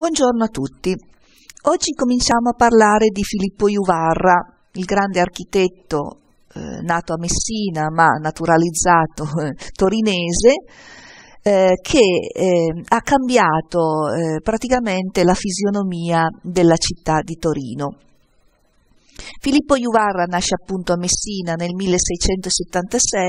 Buongiorno a tutti. Oggi cominciamo a parlare di Filippo Iuvarra, il grande architetto eh, nato a Messina ma naturalizzato eh, torinese, eh, che eh, ha cambiato eh, praticamente la fisionomia della città di Torino. Filippo Iuvarra nasce appunto a Messina nel 1676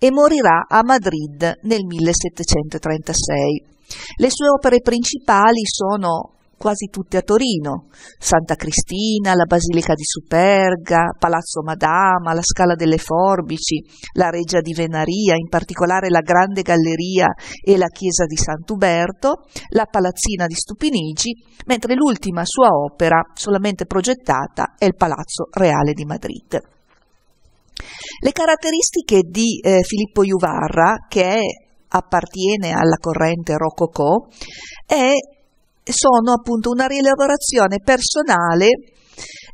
e morirà a Madrid nel 1736 le sue opere principali sono quasi tutte a Torino, Santa Cristina, la Basilica di Superga, Palazzo Madama, la Scala delle Forbici, la Reggia di Venaria, in particolare la Grande Galleria e la Chiesa di Sant'Uberto, la Palazzina di Stupinigi, mentre l'ultima sua opera, solamente progettata, è il Palazzo Reale di Madrid. Le caratteristiche di eh, Filippo Juvarra, che è appartiene alla corrente rococò e sono appunto una rielaborazione personale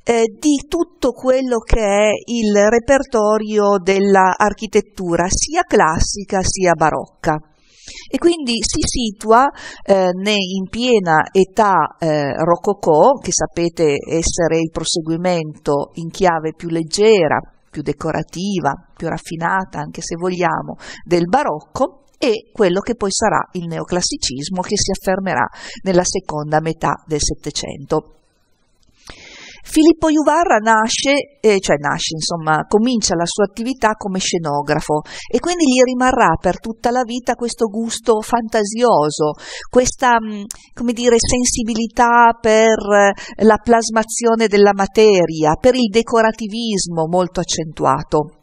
eh, di tutto quello che è il repertorio dell'architettura, sia classica sia barocca. E quindi si situa eh, in piena età eh, rococò, che sapete essere il proseguimento in chiave più leggera, più decorativa, più raffinata, anche se vogliamo, del barocco, e quello che poi sarà il neoclassicismo che si affermerà nella seconda metà del Settecento. Filippo Juvarra nasce, eh, cioè nasce, insomma, comincia la sua attività come scenografo e quindi gli rimarrà per tutta la vita questo gusto fantasioso, questa, mm, come dire, sensibilità per eh, la plasmazione della materia, per il decorativismo molto accentuato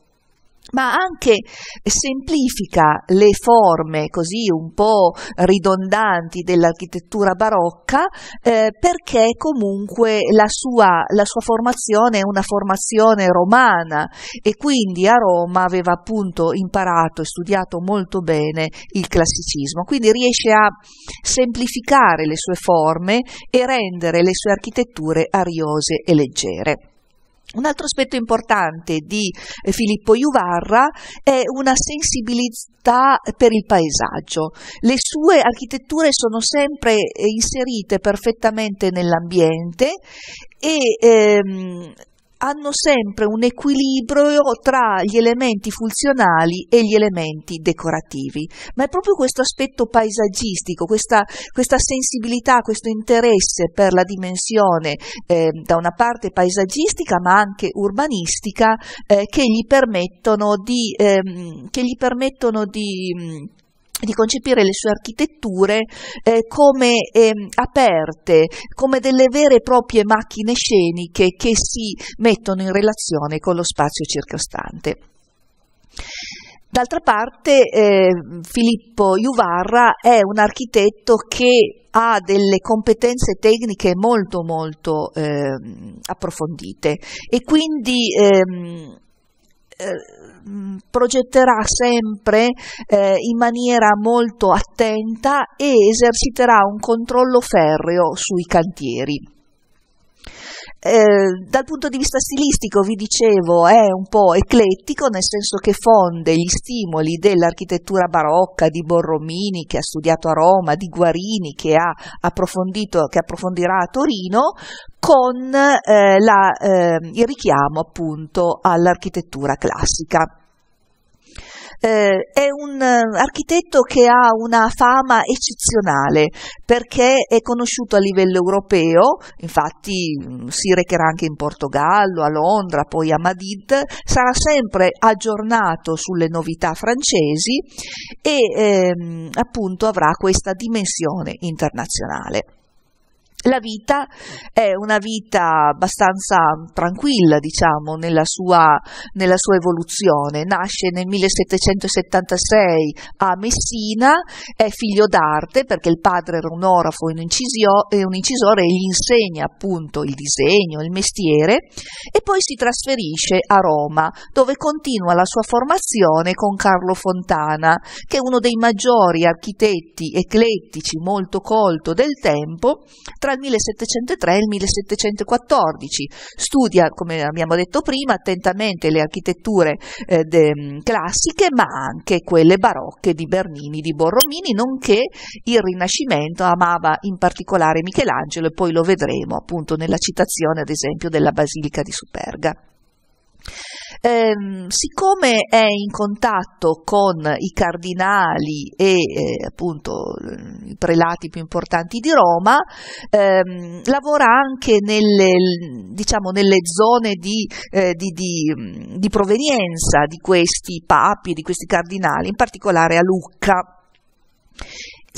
ma anche semplifica le forme così un po' ridondanti dell'architettura barocca eh, perché comunque la sua, la sua, formazione è una formazione romana e quindi a Roma aveva appunto imparato e studiato molto bene il classicismo, quindi riesce a semplificare le sue forme e rendere le sue architetture ariose e leggere. Un altro aspetto importante di eh, Filippo Iuvarra è una sensibilità per il paesaggio. Le sue architetture sono sempre eh, inserite perfettamente nell'ambiente e ehm, hanno sempre un equilibrio tra gli elementi funzionali e gli elementi decorativi. Ma è proprio questo aspetto paesaggistico, questa, questa sensibilità, questo interesse per la dimensione eh, da una parte paesaggistica ma anche urbanistica eh, che gli permettono di, ehm, che gli permettono di mh, mm, di concepire le sue architetture eh, come eh, aperte, come delle vere e proprie macchine sceniche che si mettono in relazione con lo spazio circostante. D'altra parte eh, Filippo Juvarra è un architetto che ha delle competenze tecniche molto molto ehm, approfondite e quindi ehm, eh, progetterà sempre eh, in maniera molto attenta e eserciterà un controllo ferreo sui cantieri. Eh, dal punto di vista stilistico, vi dicevo, è un po' eclettico, nel senso che fonde gli stimoli dell'architettura barocca di Borromini, che ha studiato a Roma, di Guarini, che, ha approfondito, che approfondirà a Torino, con eh, la, eh, il richiamo appunto all'architettura classica eh, è un eh, architetto che ha una fama eccezionale perché è conosciuto a livello europeo, infatti mm, si recherà anche in Portogallo, a Londra, poi a Madrid, sarà sempre aggiornato sulle novità francesi e ehm, appunto avrà questa dimensione internazionale. La vita è una vita abbastanza tranquilla, diciamo, nella sua, nella sua, evoluzione. Nasce nel 1776 a Messina, è figlio d'arte perché il padre era un orafo e un, incisio, un incisore e gli insegna appunto il disegno, il mestiere e poi si trasferisce a Roma dove continua la sua formazione con Carlo Fontana, che è uno dei maggiori architetti eclettici molto colto del tempo tra il 1703 e il 1714, studia, come abbiamo detto prima, attentamente le architetture eh, de, mm, classiche, ma anche quelle barocche di Bernini, di Borromini, nonché il Rinascimento, amava in particolare Michelangelo e poi lo vedremo appunto nella citazione ad esempio della Basilica di Superga. Eh, siccome è in contatto con i cardinali e eh, appunto i prelati più importanti di Roma, ehm, lavora anche nelle, diciamo, nelle zone di, eh, di, di, di provenienza di questi papi, di questi cardinali, in particolare a Lucca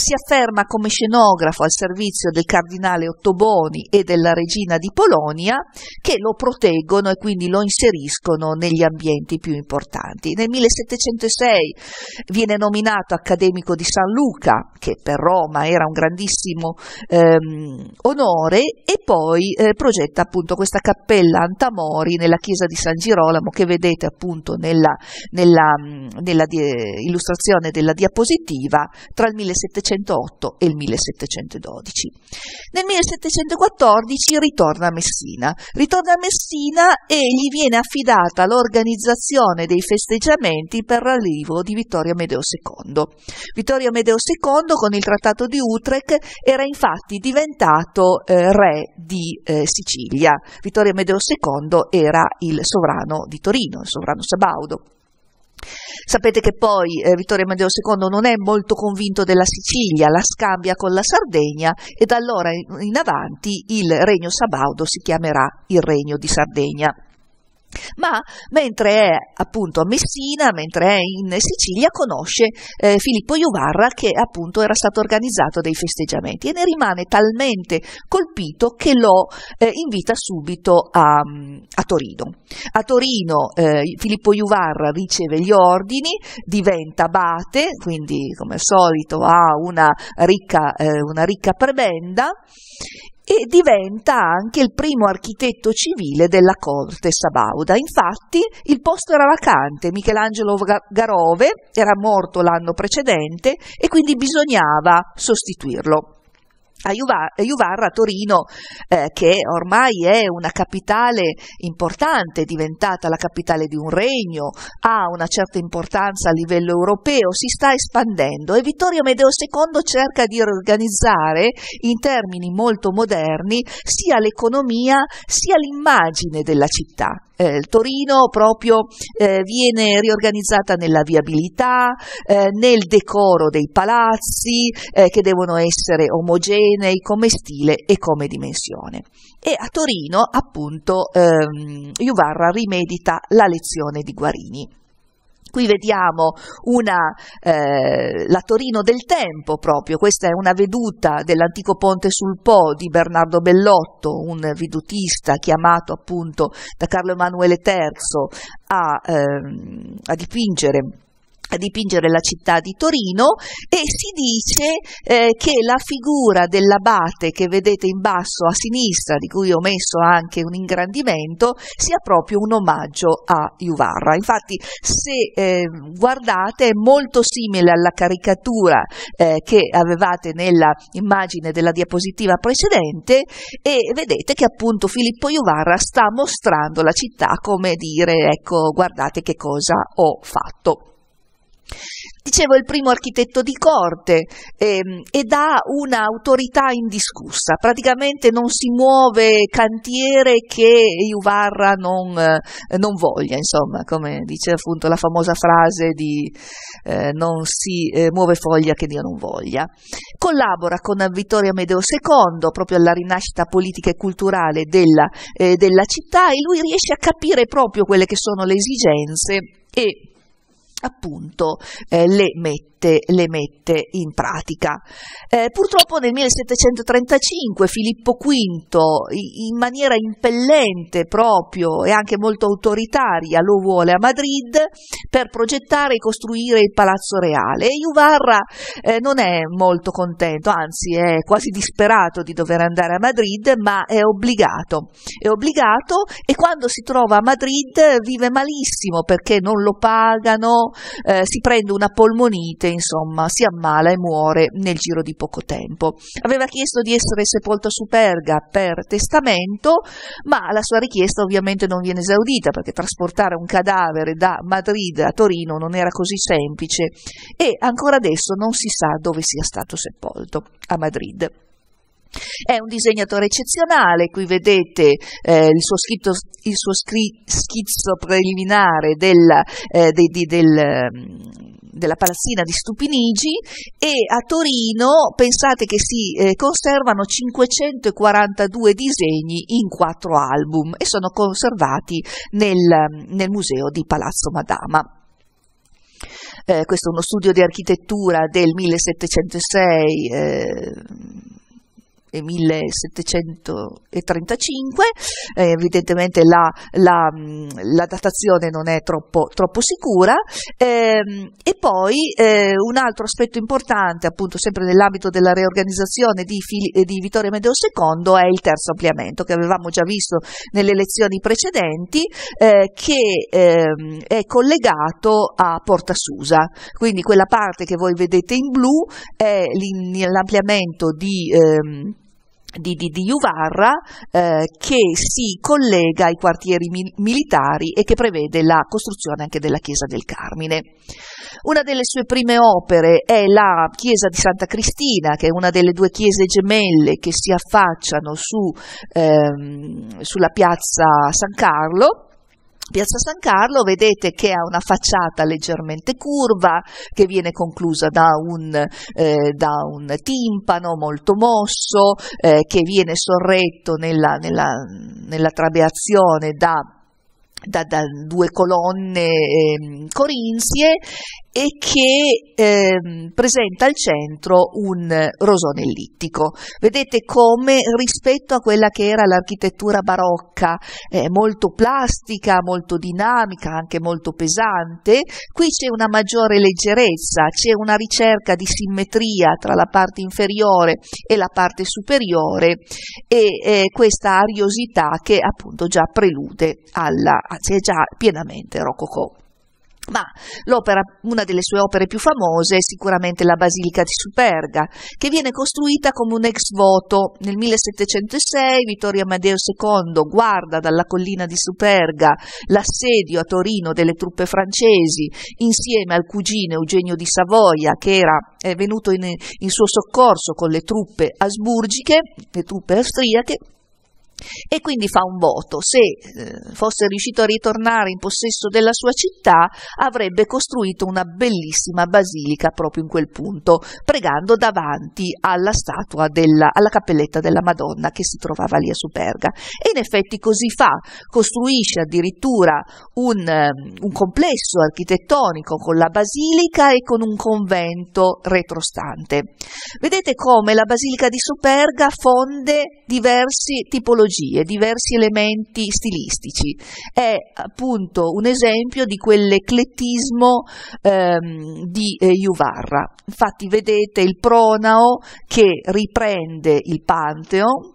si afferma come scenografo al servizio del cardinale Ottoboni e della regina di Polonia che lo proteggono e quindi lo inseriscono negli ambienti più importanti. Nel 1706 viene nominato accademico di San Luca, che per Roma era un grandissimo ehm, onore, e poi eh, progetta appunto questa cappella Antamori nella chiesa di San Girolamo che vedete appunto nella, nella, nella di- illustrazione della diapositiva tra il 1700 1708 e il 1712. Nel 1714 ritorna a Messina. Ritorna a Messina e gli viene affidata l'organizzazione dei festeggiamenti per l'arrivo di Vittorio Amedeo II. Vittorio Amedeo II con il Trattato di Utrecht era infatti diventato eh, re di eh, Sicilia. Vittorio Amedeo II era il sovrano di Torino, il sovrano Sabaudo. Sapete che poi eh, Vittorio Amadeo II non è molto convinto della Sicilia, la scambia con la Sardegna e da allora in, in avanti il regno sabaudo si chiamerà il regno di Sardegna ma mentre è appunto a Messina, mentre è in Sicilia, conosce eh, Filippo Iovarra che appunto era stato organizzato dei festeggiamenti e ne rimane talmente colpito che lo eh, invita subito a, mm, a, Torino. A Torino eh, Filippo Iovarra riceve gli ordini, diventa abate, quindi come al solito ha una ricca, eh, una ricca prebenda e diventa anche il primo architetto civile della corte sabauda. Infatti il posto era vacante, Michelangelo Garove era morto l'anno precedente e quindi bisognava sostituirlo a Juvarra, a Torino, eh, che ormai è una capitale importante, è diventata la capitale di un regno, ha una certa importanza a livello europeo, si sta espandendo e Vittorio Medeo II cerca di organizzare in termini molto moderni sia l'economia sia l'immagine della città. Eh, Torino proprio eh, viene riorganizzata nella viabilità, eh, nel decoro dei palazzi eh, che devono essere omogenei come stile e come dimensione. E a Torino appunto ehm, Juvarra rimedita la lezione di Guarini. Qui vediamo una, eh, la Torino del tempo proprio, questa è una veduta dell'antico ponte sul Po di Bernardo Bellotto, un vedutista chiamato appunto da Carlo Emanuele III a, eh, a dipingere a dipingere la città di Torino e si dice eh, che la figura dell'abate che vedete in basso a sinistra, di cui ho messo anche un ingrandimento, sia proprio un omaggio a Juvarra. Infatti se eh, guardate è molto simile alla caricatura eh, che avevate nella immagine della diapositiva precedente e vedete che appunto Filippo Juvarra sta mostrando la città come dire ecco guardate che cosa ho fatto. Dicevo, è il primo architetto di corte ehm, ed ha un'autorità indiscussa, praticamente non si muove cantiere che Iuvarra non, eh, non voglia, insomma, come dice appunto la famosa frase di eh, non si eh, muove foglia che Dio non voglia. Collabora con Vittorio Amedeo II proprio alla rinascita politica e culturale della, eh, della città e lui riesce a capire proprio quelle che sono le esigenze e appunto eh, le mette mette, le mette in pratica. Eh, purtroppo nel 1735 Filippo V in maniera impellente proprio e anche molto autoritaria lo vuole a Madrid per progettare e costruire il Palazzo Reale e Juvarra eh, non è molto contento, anzi è quasi disperato di dover andare a Madrid ma è obbligato, è obbligato e quando si trova a Madrid vive malissimo perché non lo pagano, eh, si prende una polmonite insomma, si ammala e muore nel giro di poco tempo. Aveva chiesto di essere sepolto su Perga per testamento, ma la sua richiesta ovviamente non viene esaudita perché trasportare un cadavere da Madrid a Torino non era così semplice e ancora adesso non si sa dove sia stato sepolto a Madrid. È un disegnatore eccezionale, qui vedete eh, il suo, scritto, il suo scri- schizzo preliminare della, eh, de, de, del, ehm, della palazzina di Stupinigi e a Torino pensate che si eh, conservano 542 disegni in quattro album e sono conservati nel, nel museo di Palazzo Madama. Eh, questo è uno studio di architettura del 1706. Eh, e 1735, eh, evidentemente la, la, mm, la, datazione non è troppo, troppo sicura, ehm, e poi eh, un altro aspetto importante, appunto sempre nell'ambito della riorganizzazione di, eh, di Vittorio Medeo II, è il terzo ampliamento che avevamo già visto nelle lezioni precedenti, eh, che ehm, è collegato a Porta Susa, quindi quella parte che voi vedete in blu è l'ampliamento di... Ehm, di, di, di Uvarra eh, che si collega ai quartieri mil- militari e che prevede la costruzione anche della chiesa del Carmine. Una delle sue prime opere è la chiesa di Santa Cristina, che è una delle due chiese gemelle che si affacciano su, ehm, sulla piazza San Carlo Piazza San Carlo vedete che ha una facciata leggermente curva che viene conclusa da un, eh, da un timpano molto mosso eh, che viene sorretto nella, nella, nella trabeazione da da, da, due colonne eh, corinzie e che eh, presenta al centro un rosone ellittico. Vedete come rispetto a quella che era l'architettura barocca, eh, molto plastica, molto dinamica, anche molto pesante, qui c'è una maggiore leggerezza, c'è una ricerca di simmetria tra la parte inferiore e la parte superiore e eh, questa ariosità che appunto già prelude alla anzi è già pienamente rococò. Ma una delle sue opere più famose è sicuramente la Basilica di Superga, che viene costruita come un ex voto. Nel 1706 Vittorio Amadeo II guarda dalla collina di Superga l'assedio a Torino delle truppe francesi insieme al cugino Eugenio di Savoia, che era venuto in, in suo soccorso con le truppe asburgiche, le truppe austriache, e quindi fa un voto. Se eh, fosse riuscito a ritornare in possesso della sua città, avrebbe costruito una bellissima basilica proprio in quel punto, pregando davanti alla statua della, alla cappelletta della Madonna che si trovava lì a Superga. E in effetti così fa, costruisce addirittura un, ehm, un complesso architettonico con la basilica e con un convento retrostante. Vedete come la basilica di Superga fonde diversi tipologie tipologie, diversi elementi stilistici. È appunto un esempio di quell'eclettismo ehm, di eh, Juvarra. Infatti vedete il pronao che riprende il Pantheon,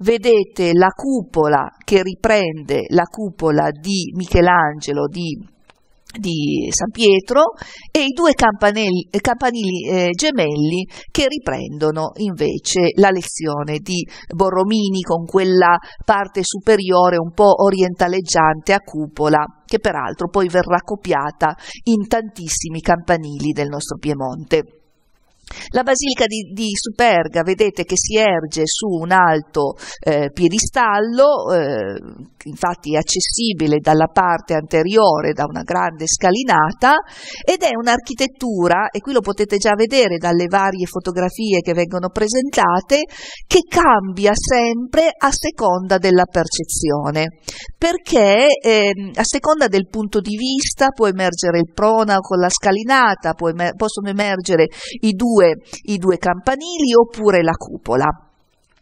vedete la cupola che riprende la cupola di Michelangelo di di San Pietro e i due campanili eh, gemelli che riprendono invece la lezione di Borromini con quella parte superiore un po' orientaleggiante a cupola che peraltro poi verrà copiata in tantissimi campanili del nostro Piemonte. La basilica di, di, Superga vedete che si erge su un alto eh, piedistallo, eh, infatti accessibile dalla parte anteriore da una grande scalinata ed è un'architettura, e qui lo potete già vedere dalle varie fotografie che vengono presentate, che cambia sempre a seconda della percezione, perché eh, a seconda del punto di vista può emergere il con la scalinata, emer- possono emergere i due due, i due campanili oppure la cupola.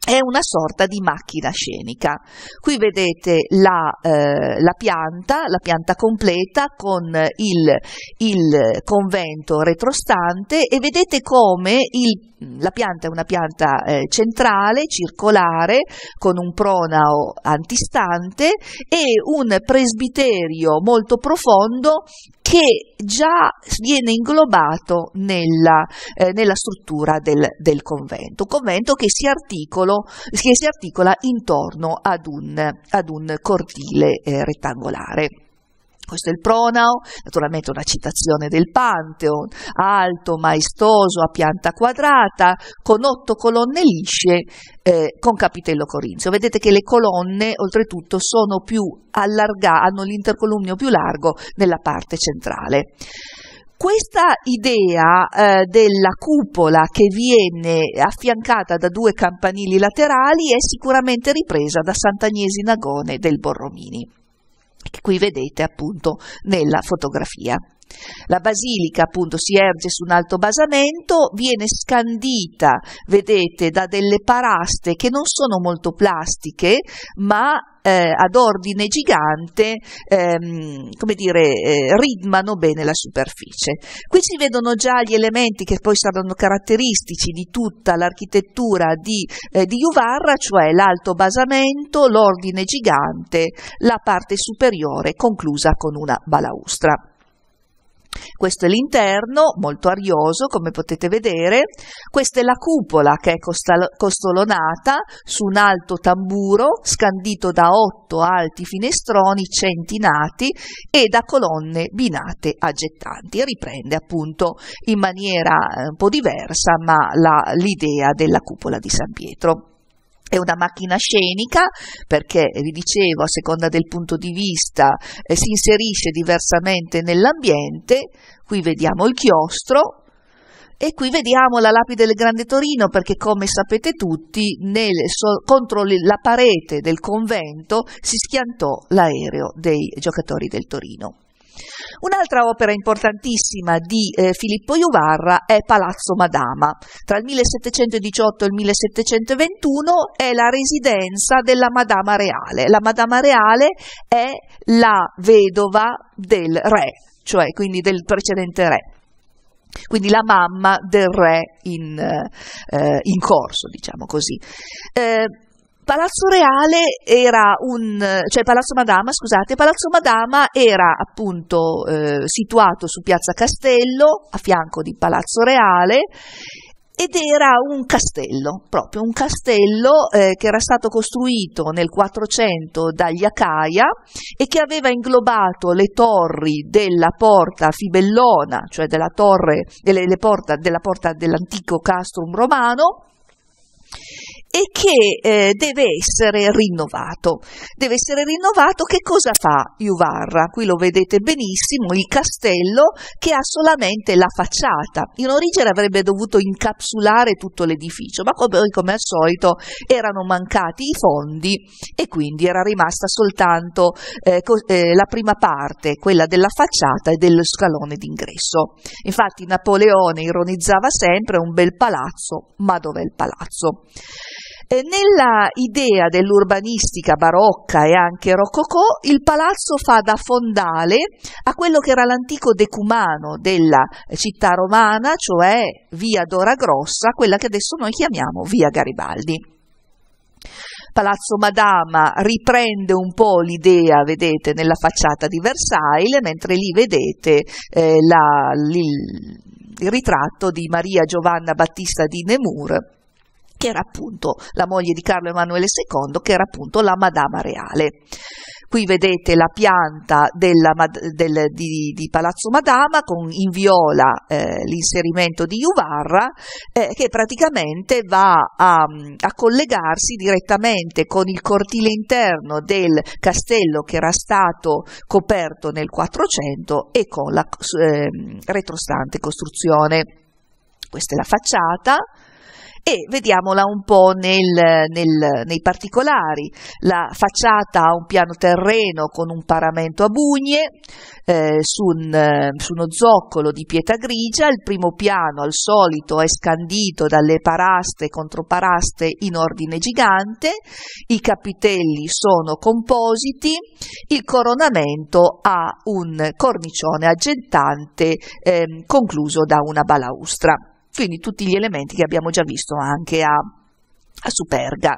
È una sorta di macchina scenica. Qui vedete la, eh, la pianta, la pianta completa con il, il convento retrostante e vedete come il la pianta è una pianta eh, centrale, circolare, con un pronao antistante e un presbiterio molto profondo che già viene inglobato nella, eh, nella struttura del, del, convento, convento che si, articolo, che si articola intorno ad un, ad un cortile eh, rettangolare. Questo è il pronao, naturalmente una citazione del Pantheon, alto, maestoso, a pianta quadrata, con otto colonne lisce, eh, con capitello corinzio. Vedete che le colonne, oltretutto, sono più allargate, hanno l'intercolumnio più largo nella parte centrale. Questa idea eh, della cupola che viene affiancata da due campanili laterali è sicuramente ripresa da Sant'Agnesi Nagone del Borromini che qui vedete appunto nella fotografia. La basilica appunto si erge su un alto basamento, viene scandita, vedete, da delle paraste che non sono molto plastiche, ma eh, ad ordine gigante, ehm, come dire, eh, ritmano bene la superficie. Qui si vedono già gli elementi che poi saranno caratteristici di tutta l'architettura di, eh, di Juvarra, cioè l'alto basamento, l'ordine gigante, la parte superiore conclusa con una balaustra. Questo è l'interno, molto arioso come potete vedere, questa è la cupola che è costolonata su un alto tamburo scandito da otto alti finestroni centinati e da colonne binate a gettanti. Riprende appunto in maniera eh, un po' diversa ma l'idea della cupola di San Pietro. È una macchina scenica perché, vi dicevo, a seconda del punto di vista eh, si inserisce diversamente nell'ambiente. Qui vediamo il chiostro, e qui vediamo la lapide del Grande Torino perché, come sapete tutti, nel, so, contro la parete del convento si schiantò l'aereo dei giocatori del Torino. Un'altra opera importantissima di eh, Filippo Juvarra è Palazzo Madama. Tra il 1718 e il 1721 è la residenza della Madama Reale. La Madama Reale è la vedova del re, cioè quindi del precedente re. Quindi la mamma del re in, eh, in corso, diciamo così. Eh, Palazzo Reale era un, cioè Palazzo Madama, scusate, Palazzo Madama era appunto eh, situato su Piazza Castello, a fianco di Palazzo Reale, ed era un castello, proprio un castello eh, che era stato costruito nel 400 dagli Acaia e che aveva inglobato le torri della porta Fibellona, cioè della torre, delle, porta, della porta dell'antico castrum romano, e che eh, deve essere rinnovato. Deve essere rinnovato, che cosa fa Juvarra? Qui lo vedete benissimo, il castello che ha solamente la facciata. In origine avrebbe dovuto incapsulare tutto l'edificio, ma come, come al solito erano mancati i fondi e quindi era rimasta soltanto eh, eh, la prima parte, quella della facciata e dello scalone d'ingresso. Infatti Napoleone ironizzava sempre un bel palazzo, ma dov'è il palazzo? Eh, nella idea dell'urbanistica barocca e anche rococò, il palazzo fa da fondale a quello che era l'antico decumano della eh, città romana, cioè via Dora Grossa, quella che adesso noi chiamiamo via Garibaldi. Palazzo Madama riprende un po' l'idea, vedete, nella facciata di Versailles, mentre lì vedete eh, la, il, il ritratto di Maria Giovanna Battista di Nemur che era appunto la moglie di Carlo Emanuele II, che era appunto la Madama Reale. Qui vedete la pianta della, del, di, di, Palazzo Madama con in viola eh, l'inserimento di Juvarra eh, che praticamente va a, a, collegarsi direttamente con il cortile interno del castello che era stato coperto nel 400 e con la eh, retrostante costruzione. Questa è la facciata e vediamola un po' nel, nel, nei particolari. La facciata ha un piano terreno con un paramento a bugne eh, su, un, su, uno zoccolo di pietra grigia, il primo piano al solito è scandito dalle paraste e controparaste in ordine gigante, i capitelli sono compositi, il coronamento ha un cornicione aggettante eh, concluso da una balaustra. Quindi tutti gli elementi che abbiamo già visto anche a, a Superga.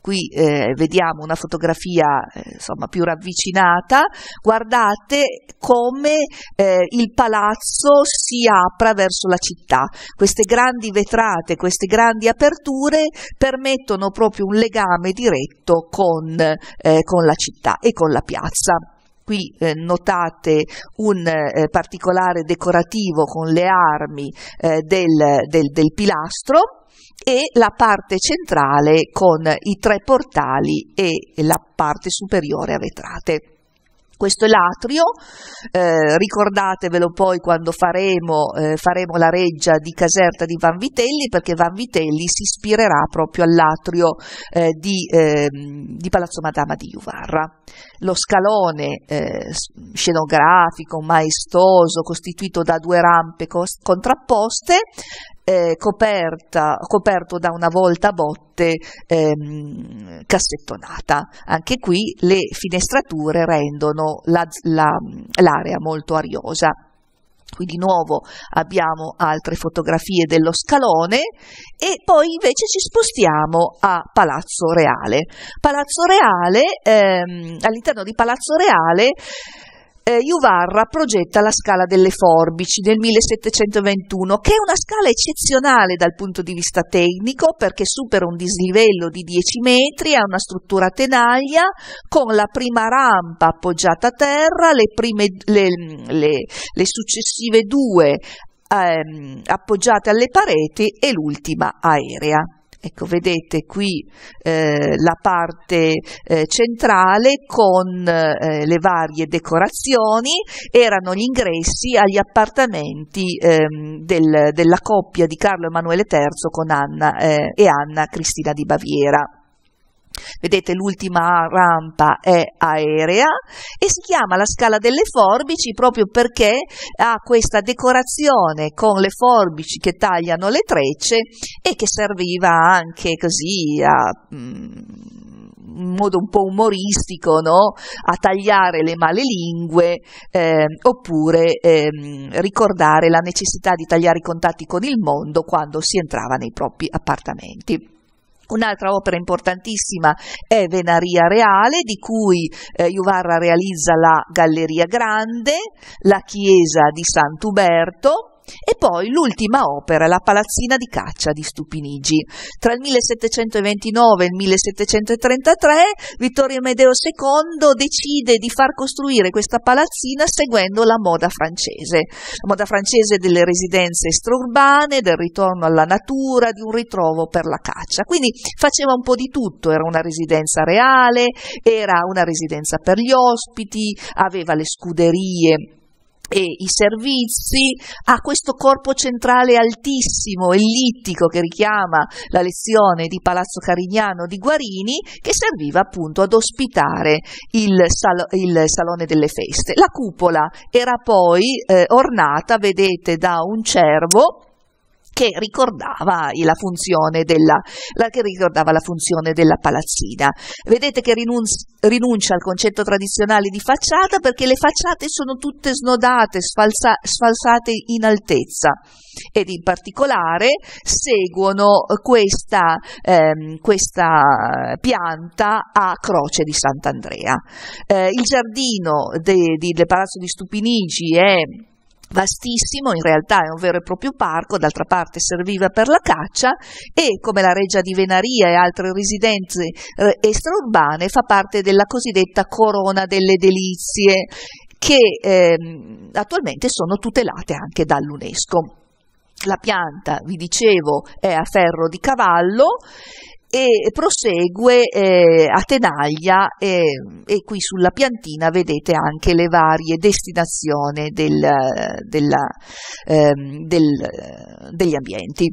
Qui eh, vediamo una fotografia eh, insomma, più ravvicinata, guardate come eh, il palazzo si apra verso la città. Queste grandi vetrate, queste grandi aperture permettono proprio un legame diretto con, eh, con la città e con la piazza. Qui eh, notate un eh, particolare decorativo con le armi eh, del, del, del pilastro e la parte centrale con i tre portali e la parte superiore a vetrate questo è l'atrio, eh, ricordatevelo poi quando faremo, eh, faremo, la reggia di Caserta di Vanvitelli perché Vanvitelli si ispirerà proprio all'atrio eh, di, ehm, di, Palazzo Madama di Juvarra. Lo scalone eh, scenografico, maestoso, costituito da due rampe contrapposte, eh, coperta, coperto da una volta a botte ehm, cassettonata. Anche qui le finestrature rendono la, la, l'area molto ariosa. Qui di nuovo abbiamo altre fotografie dello scalone e poi invece ci spostiamo a Palazzo Reale. Palazzo Reale, ehm, all'interno di Palazzo Reale eh, Juvarra progetta la scala delle forbici del 1721, che è una scala eccezionale dal punto di vista tecnico perché supera un dislivello di 10 metri, ha una struttura a tenaglia con la prima rampa appoggiata a terra, le, prime, le, le, le successive due ehm, appoggiate alle pareti e l'ultima aerea. Ecco, vedete qui eh, la parte eh, centrale con eh, le varie decorazioni, erano gli ingressi agli appartamenti ehm, del, della coppia di Carlo Emanuele III con Anna, eh, e Anna Cristina di Baviera vedete l'ultima rampa è aerea e si chiama la scala delle forbici proprio perché ha questa decorazione con le forbici che tagliano le trecce e che serviva anche così a... Mm, in modo un po' umoristico, no? a tagliare le malelingue eh, oppure eh, ricordare la necessità di tagliare i contatti con il mondo quando si entrava nei propri appartamenti. Un'altra opera importantissima è Venaria Reale, di cui eh, Juvarra realizza la Galleria Grande, la chiesa di Sant'Uberto, e poi l'ultima opera, la palazzina di caccia di Stupinigi. Tra il 1729 e il 1733 Vittorio Amedeo II decide di far costruire questa palazzina seguendo la moda francese, la moda francese delle residenze extraurbane, del ritorno alla natura, di un ritrovo per la caccia. Quindi faceva un po' di tutto, era una residenza reale, era una residenza per gli ospiti, aveva le scuderie e i servizi a questo corpo centrale altissimo, ellittico, che richiama la lezione di Palazzo Carignano di Guarini, che serviva appunto ad ospitare il, sal- il Salone delle Feste. La cupola era poi eh, ornata, vedete, da un cervo che ricordava la funzione della, la, che ricordava la funzione della palazzina. Vedete che rinuncia al concetto tradizionale di facciata perché le facciate sono tutte snodate, sfalsa, sfalsate in altezza ed in particolare seguono questa, ehm, questa pianta a croce di Sant'Andrea. Eh, il giardino del de, de Palazzo di Stupinigi è vastissimo, in realtà è un vero e proprio parco, d'altra parte serviva per la caccia e come la Reggia di Venaria e altre residenze eh, extraurbane fa parte della cosiddetta corona delle delizie che eh, attualmente sono tutelate anche dall'UNESCO. La pianta, vi dicevo, è a ferro di cavallo e prosegue eh, a Tenaglia eh, e qui sulla piantina vedete anche le varie destinazioni del, della, ehm, del, degli ambienti.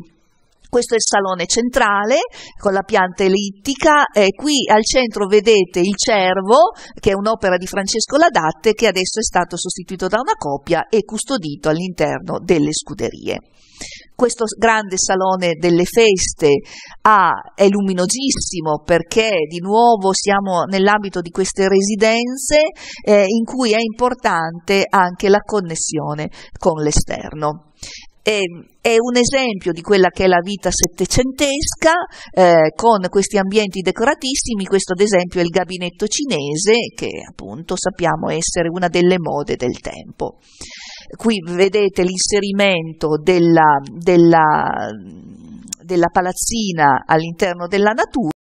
Questo è il salone centrale con la pianta ellittica, eh, qui al centro vedete il cervo che è un'opera di Francesco Ladatte che adesso è stato sostituito da una copia e custodito all'interno delle scuderie. Questo grande salone delle feste ha, è luminosissimo perché di nuovo siamo nell'ambito di queste residenze eh, in cui è importante anche la connessione con l'esterno è, ehm, è, un esempio di quella che è la vita settecentesca eh, con questi ambienti decoratissimi, questo ad esempio è il gabinetto cinese che appunto sappiamo essere una delle mode del tempo. Qui vedete l'inserimento della, della, della palazzina all'interno della natura.